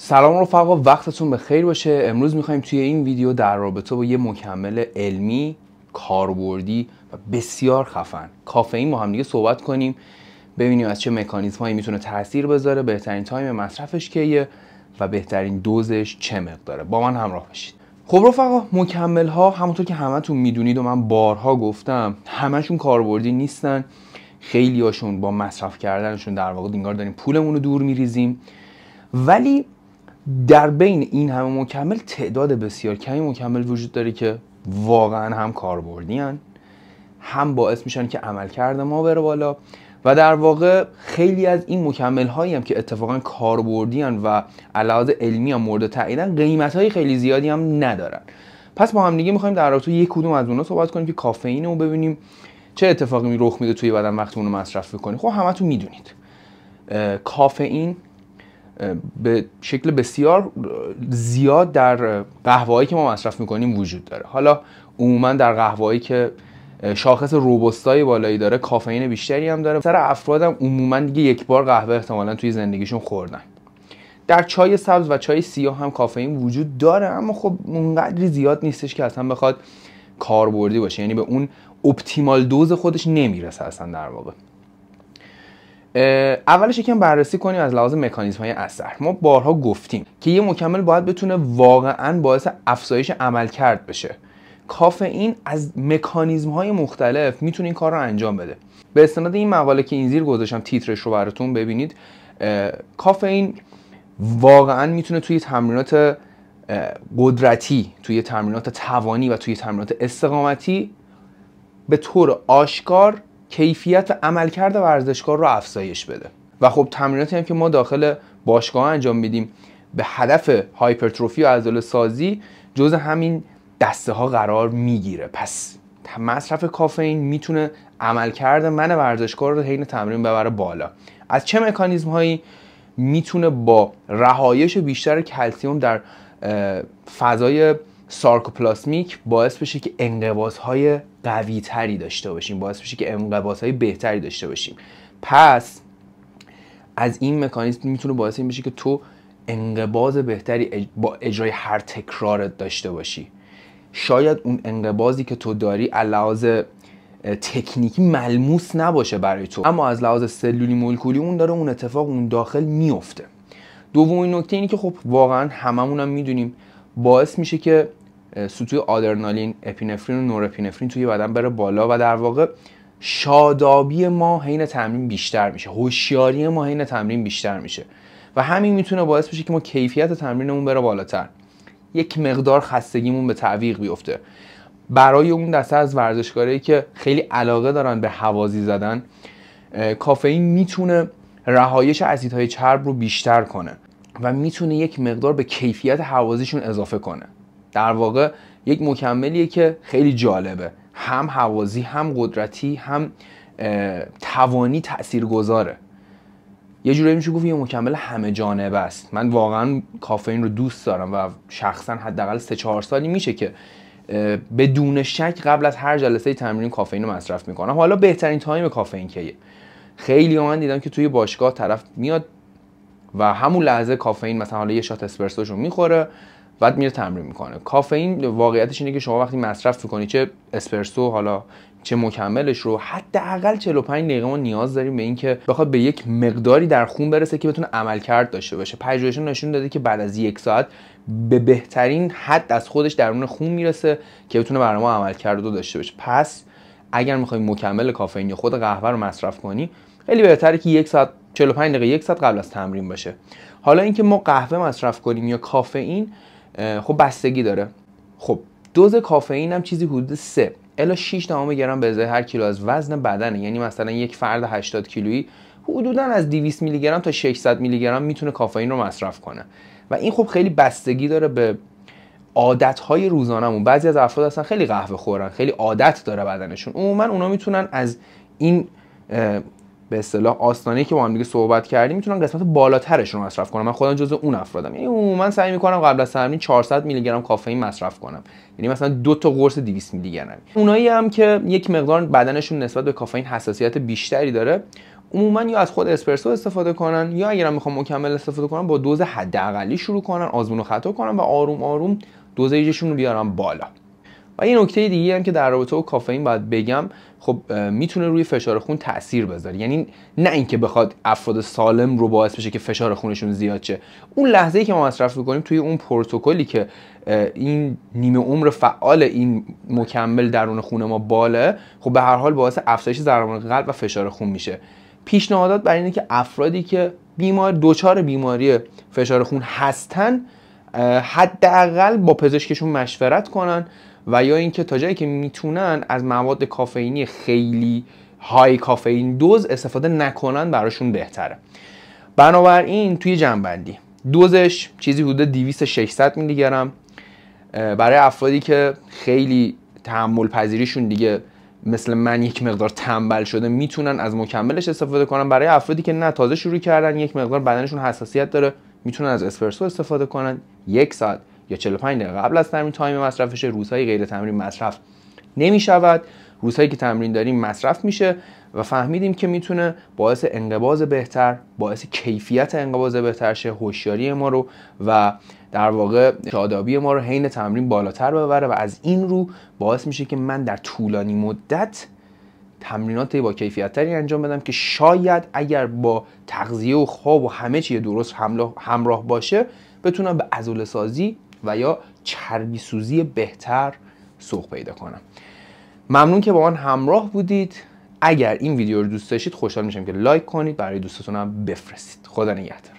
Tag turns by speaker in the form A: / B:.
A: سلام رفقا وقتتون به خیر باشه امروز میخوایم توی این ویدیو در رابطه با یه مکمل علمی کاربردی و بسیار خفن کافئین با دیگه صحبت کنیم ببینیم از چه مکانیزم هایی میتونه تاثیر بذاره بهترین تایم مصرفش کیه و بهترین دوزش چه مقداره با من همراه باشید خب رفقا مکمل ها همونطور که همتون میدونید و من بارها گفتم همشون کاربردی نیستن خیلی هاشون با مصرف کردنشون در واقع دینگار داریم پولمون رو دور میریزیم ولی در بین این همه مکمل تعداد بسیار کمی مکمل وجود داره که واقعا هم کاربردیان هم باعث میشن که عمل کرده ما بره بالا و در واقع خیلی از این مکمل هایی هم که اتفاقا کاربردیان و علاوه علمی هم مورد تاییدن قیمت های خیلی زیادی هم ندارن پس ما هم دیگه میخوایم در رابطه یک کدوم از اونها صحبت کنیم که کافئین رو ببینیم چه اتفاقی می رخ میده توی بدن وقتی اون رو مصرف میکنیم خب همتون میدونید کافئین به شکل بسیار زیاد در قهوه‌ای که ما مصرف میکنیم وجود داره حالا عموما در قهوه‌ای که شاخص روبوستای بالایی داره کافئین بیشتری هم داره سر افرادم عموما دیگه یک بار قهوه احتمالا توی زندگیشون خوردن در چای سبز و چای سیاه هم کافئین وجود داره اما خب اونقدری زیاد نیستش که اصلا بخواد کاربردی باشه یعنی به اون اپتیمال دوز خودش نمیرسه اصلا در واقع اولش یکم بررسی کنیم از لحاظ مکانیزم های اثر ما بارها گفتیم که یه مکمل باید بتونه واقعا باعث افزایش عمل کرد بشه کافئین از مکانیزم های مختلف میتونه این کار رو انجام بده به استناد این مقاله که این زیر گذاشتم تیترش رو براتون ببینید کافئین واقعا میتونه توی تمرینات قدرتی توی تمرینات توانی و توی تمرینات استقامتی به طور آشکار کیفیت عملکرد ورزشکار رو افزایش بده و خب تمریناتی هم که ما داخل باشگاه انجام میدیم به هدف هایپرتروفی و عضله سازی جز همین دسته ها قرار میگیره پس مصرف کافئین میتونه عملکرد من ورزشکار رو حین تمرین ببره بالا از چه مکانیزم هایی میتونه با رهایش بیشتر کلسیوم در فضای سارکوپلاسمیک باعث بشه که انقباض های قوی تری داشته باشیم باعث بشه که انقباض های بهتری داشته باشیم پس از این مکانیزم میتونه باعث این بشه که تو انقباض بهتری با اجرای هر تکرارت داشته باشی شاید اون انقباضی که تو داری لحاظ تکنیکی ملموس نباشه برای تو اما از لحاظ سلولی مولکولی اون داره اون اتفاق اون داخل میفته دومین نکته اینه که خب واقعا هممون هم میدونیم باعث میشه که سطوح آدرنالین اپینفرین و نورپینفرین توی بدن بره بالا و در واقع شادابی ما حین تمرین بیشتر میشه هوشیاری ما حین تمرین بیشتر میشه و همین میتونه باعث بشه که ما کیفیت تمرینمون بره بالاتر یک مقدار خستگیمون به تعویق بیفته برای اون دسته از ورزشکارایی که خیلی علاقه دارن به هوازی زدن کافئین میتونه رهایش اسیدهای چرب رو بیشتر کنه و میتونه یک مقدار به کیفیت حوازیشون اضافه کنه در واقع یک مکملیه که خیلی جالبه هم حوازی هم قدرتی هم توانی تأثیر گذاره یه جوری میشه گفت یه مکمل همه جانبه است من واقعا کافئین رو دوست دارم و شخصا حداقل سه چهار سالی میشه که بدون شک قبل از هر جلسه تمرین کافئین رو مصرف میکنم حالا بهترین تایم کافئین کیه خیلی من دیدم که توی باشگاه طرف میاد و همون لحظه کافئین مثلا حالا یه شات رو میخوره بعد میره تمرین میکنه کافئین واقعیتش اینه که شما وقتی مصرف میکنی چه اسپرسو حالا چه مکملش رو حداقل 45 دقیقه ما نیاز داریم به اینکه بخواد به یک مقداری در خون برسه که بتونه عملکرد داشته باشه پژوهش نشون داده که بعد از یک ساعت به بهترین حد از خودش درون خون میرسه که بتونه برای ما عملکرد رو داشته باشه پس اگر میخوای مکمل کافئین یا خود قهوه رو مصرف کنی خیلی بهتره که یک ساعت 45 دقیقه یک ساعت قبل از تمرین باشه حالا اینکه ما قهوه مصرف کنیم یا کافئین خب بستگی داره خب دوز کافئین هم چیزی حدود 3 الا 6 دهم گرم به ازای هر کیلو از وزن بدنه یعنی مثلا یک فرد 80 کیلویی حدودا از 200 میلی گرم تا 600 میلی گرم میتونه کافئین رو مصرف کنه و این خب خیلی بستگی داره به عادت های روزانمون بعضی از افراد اصلا خیلی قهوه خورن خیلی عادت داره بدنشون عموما اونا میتونن از این به اصطلاح آستانه که با هم دیگه صحبت کردیم میتونن قسمت بالاترشون رو مصرف کنم من خودم جز اون افرادم یعنی عموما سعی میکنم قبل از تمرین 400 میلی گرم کافئین مصرف کنم یعنی مثلا دو تا قرص 200 میلی گرم اونایی هم که یک مقدار بدنشون نسبت به کافئین حساسیت بیشتری داره عموما یا از خود اسپرسو استفاده کنن یا اگرم میخوام مکمل استفاده کنم با دوز حداقلی شروع کنن آزمون و خطا کنن و آروم آروم دوزیجشون رو بیارم بالا و یه نکته دیگه هم که در رابطه با کافئین باید بگم خب میتونه روی فشار خون تاثیر بذاره یعنی نه اینکه بخواد افراد سالم رو باعث بشه که فشار خونشون زیاد شه اون لحظه ای که ما مصرف میکنیم توی اون پروتکلی که این نیمه عمر فعال این مکمل درون خون ما باله خب به هر حال باعث افزایش ضربان قلب و فشار خون میشه پیشنهادات برای اینه که افرادی که بیمار دچار بیماری فشار خون هستن حداقل با پزشکشون مشورت کنن و یا اینکه تا جایی که میتونن از مواد کافئینی خیلی های کافئین دوز استفاده نکنن براشون بهتره بنابراین توی جنبندی دوزش چیزی حدود 200 600 میلی گرم برای افرادی که خیلی تحمل پذیریشون دیگه مثل من یک مقدار تنبل شده میتونن از مکملش استفاده کنن برای افرادی که نه تازه شروع کردن یک مقدار بدنشون حساسیت داره میتونن از اسپرسو استفاده کنن یک ساعت یا 45 دقیقه قبل از تمرین تایم مصرفشه روزهای غیر تمرین مصرف نمی شود روزهایی که تمرین داریم مصرف میشه و فهمیدیم که میتونه باعث انقباز بهتر باعث کیفیت انقباز بهتر شه هوشیاری ما رو و در واقع شادابی ما رو حین تمرین بالاتر ببره و از این رو باعث میشه که من در طولانی مدت تمرینات با کیفیت تری انجام بدم که شاید اگر با تغذیه و خواب و همه چیه درست همراه باشه بتونم به ازول سازی و یا چربی سوزی بهتر سوخ پیدا کنم ممنون که با من همراه بودید اگر این ویدیو رو دوست داشتید خوشحال میشم که لایک کنید برای دوستتونم بفرستید خدا نگهدار